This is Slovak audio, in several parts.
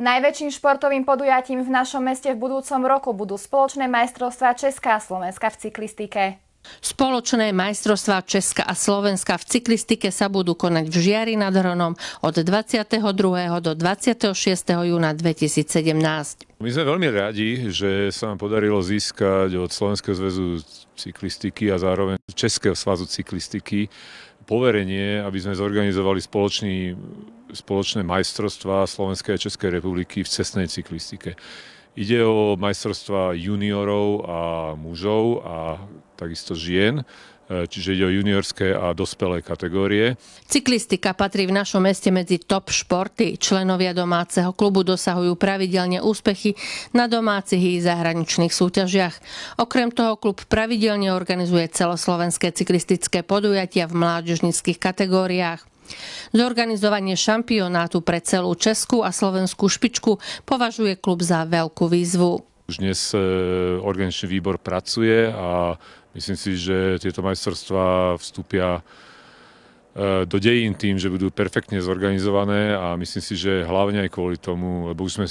Najväčším športovým podujatím v našom meste v budúcom roku budú spoločné majstrovstvá Česká a Slovenska v cyklistike. Spoločné majstrovstvá Česka a Slovenska v cyklistike sa budú konať v Žiari nad Hronom od 22. do 26. júna 2017. My sme veľmi radi, že sa nám podarilo získať od Slovenského zväzu cyklistiky a zároveň Českého svazu cyklistiky poverenie, aby sme zorganizovali spoločný spoločné majstrovstvá Slovenskej a Českej republiky v cestnej cyklistike. Ide o majstrovstvá juniorov a mužov a takisto žien e, čiže ide o juniorské a dospelé kategórie. Cyklistika patrí v našom meste medzi top športy. Členovia domáceho klubu dosahujú pravidelne úspechy na domácich i zahraničných súťažiach. Okrem toho klub pravidelne organizuje celoslovenské cyklistické podujatia v mládežnických kategóriách. Zorganizovanie šampionátu pre celú Českú a slovenskú špičku považuje klub za veľkú výzvu. Už dnes e, organičný výbor pracuje a myslím si, že tieto majstrovstvá vstúpia e, do dejín tým, že budú perfektne zorganizované a myslím si, že hlavne aj kvôli tomu, lebo už sme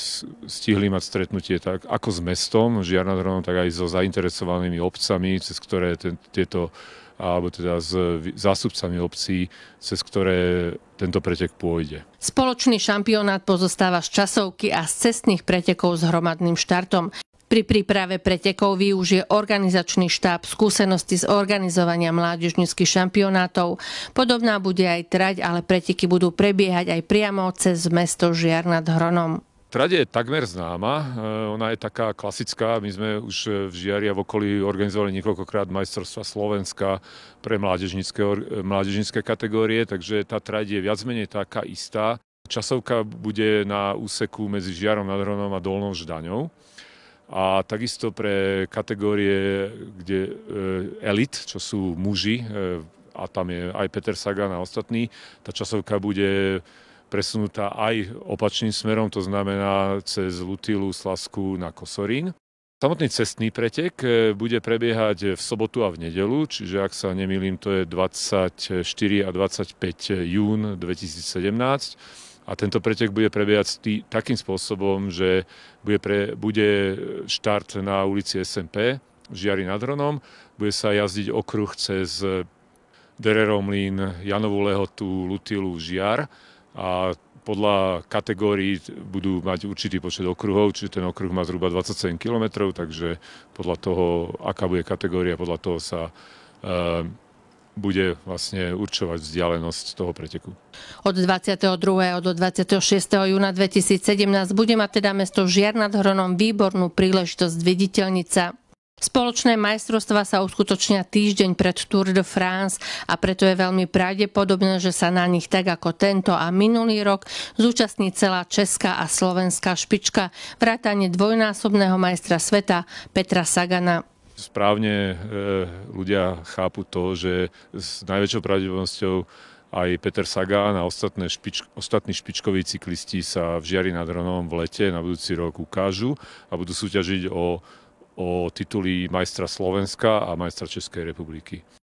stihli mať stretnutie tak ako s mestom žiarnadronom, tak aj so zainteresovanými obcami, cez ktoré ten, tieto alebo teda s zástupcami obcí, cez ktoré tento pretek pôjde. Spoločný šampionát pozostáva z časovky a z cestných pretekov s hromadným štartom. Pri príprave pretekov využije organizačný štáb skúsenosti z organizovania mládežnických šampionátov. Podobná bude aj trať, ale preteky budú prebiehať aj priamo cez mesto Žiar nad Hronom. Trade je takmer známa, eh, ona je taká klasická, my sme už eh, v Žiari a v okolí organizovali niekoľkokrát majstrovstva Slovenska pre mládežnické, eh, mládežnické kategórie, takže tá trade je viac menej taká istá. Časovka bude na úseku medzi Žiarom nad Hronom a Dolnou Ždaňou a takisto pre kategórie, kde elit, čo sú muži, a tam je aj Peter Sagan a ostatní, tá časovka bude presunutá aj opačným smerom, to znamená cez Lutilu, Slasku na Kosorín. Samotný cestný pretek e, bude prebiehať v sobotu a v nedelu, čiže ak sa nemýlim, to je 24 a 25 jún 2017. A tento pretek bude prebiehať tý, takým spôsobom, že bude, pre, bude štart na ulici SMP, Žiari nad Hronom, bude sa jazdiť okruh cez Lín, Janovú lehotu, Lutilu, Žiar a podľa kategórií budú mať určitý počet okruhov, čiže ten okruh má zhruba 27 km, takže podľa toho, aká bude kategória, podľa toho sa e, bude vlastne určovať vzdialenosť toho preteku. Od 22. do 26. júna 2017 bude mať teda mesto Žiar nad Hronom výbornú príležitosť viditeľnica. Spoločné majstrovstva sa uskutočnia týždeň pred Tour de France a preto je veľmi pravdepodobné, že sa na nich tak ako tento a minulý rok zúčastní celá česká a slovenská špička vrátane dvojnásobného majstra sveta Petra Sagana správne e, ľudia chápu to, že s najväčšou pravdepodobnosťou aj Peter Sagan a ostatné špič, ostatní špičkoví cyklisti sa v Žiari nad Hronom v lete na budúci rok ukážu a budú súťažiť o o tituly majstra Slovenska a majstra Českej republiky.